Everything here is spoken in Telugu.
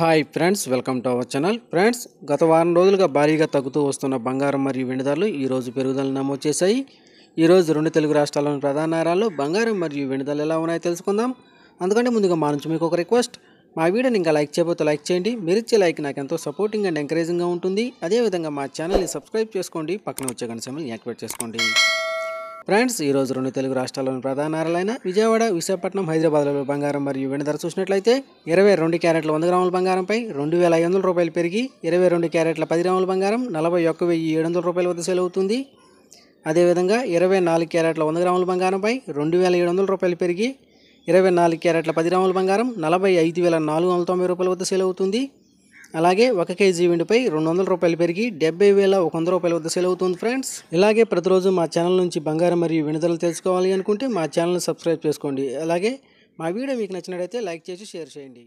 hi friends welcome to our channel friends గత వారం రోజులుగా భారీగా తగ్గుతూ వస్తున్న బంగారం మరియు వెండి ధరలు ఈరోజు పెరుగుదలను నమోదు చేశాయి ఈరోజు రెండు తెలుగు రాష్ట్రాల్లోని ప్రధాన నగరాల్లో బంగారం మరియు వెండి ధరలు ఎలా ఉన్నాయో తెలుసుకుందాం అందుకంటే ముందుగా మా నుంచి మీకు ఒక రిక్వెస్ట్ మా వీడియోని ఇంకా లైక్ చేయబోతే లైక్ చేయండి మీరు ఇచ్చే లైక్ నాకు ఎంతో సపోర్టింగ్ అండ్ ఎంకరేజింగ్గా ఉంటుంది అదేవిధంగా మా ఛానల్ని సబ్స్క్రైబ్ చేసుకోండి పక్కన వచ్చే గంట సమయం యాక్టివేట్ చేసుకోండి ఫ్రెండ్స్ ఈ రోజు రెండు తెలుగు రాష్ట్రాల్లోని ప్రధాన నగరాలైన విజయవాడ విశాఖపట్నం హైదరాబాద్లలో బంగారం మరియు వెండి ధర చూసినట్లయితే ఇరవై రెండు క్యారెట్ల వంద గ్రాముల బంగారంపై రెండు వేల ఐదు వందల రూపాయలు పెరిగి ఇరవై రెండు క్యారెట్ల పది గ్రాముల బంగారం నలభై ఒక్క వెయ్యి ఏడు వందల రూపాయల వద్ద సేల్ అవుతుంది అదేవిధంగా ఇరవై నాలుగు క్యారెట్ల వంద గ్రాముల బంగారంపై రెండు వేల ఏడు వందల రూపాయలు పెరిగి ఇరవై నాలుగు క్యారెట్ల పది గ్రాముల బంగారం నలభై ఐదు వేల నాలుగు వందల తొంభై రూపాయల వద్ద సేల్ అవుతుంది అలాగే ఒక కేజీ వెండిపై రెండు వందల రూపాయలు పెరిగి డెబ్బై వేల ఒక వంద రూపాయల వద్ద సెల్ అవుతుంది ఫ్రెండ్స్ ఇలాగే ప్రతిరోజు మా ఛానల్ నుంచి బంగారం మరియు వినుదలు తెలుసుకోవాలి అనుకుంటే మా ఛానల్ సబ్స్క్రైబ్ చేసుకోండి అలాగే మా వీడియో మీకు నచ్చినట్టయితే లైక్ చేసి షేర్ చేయండి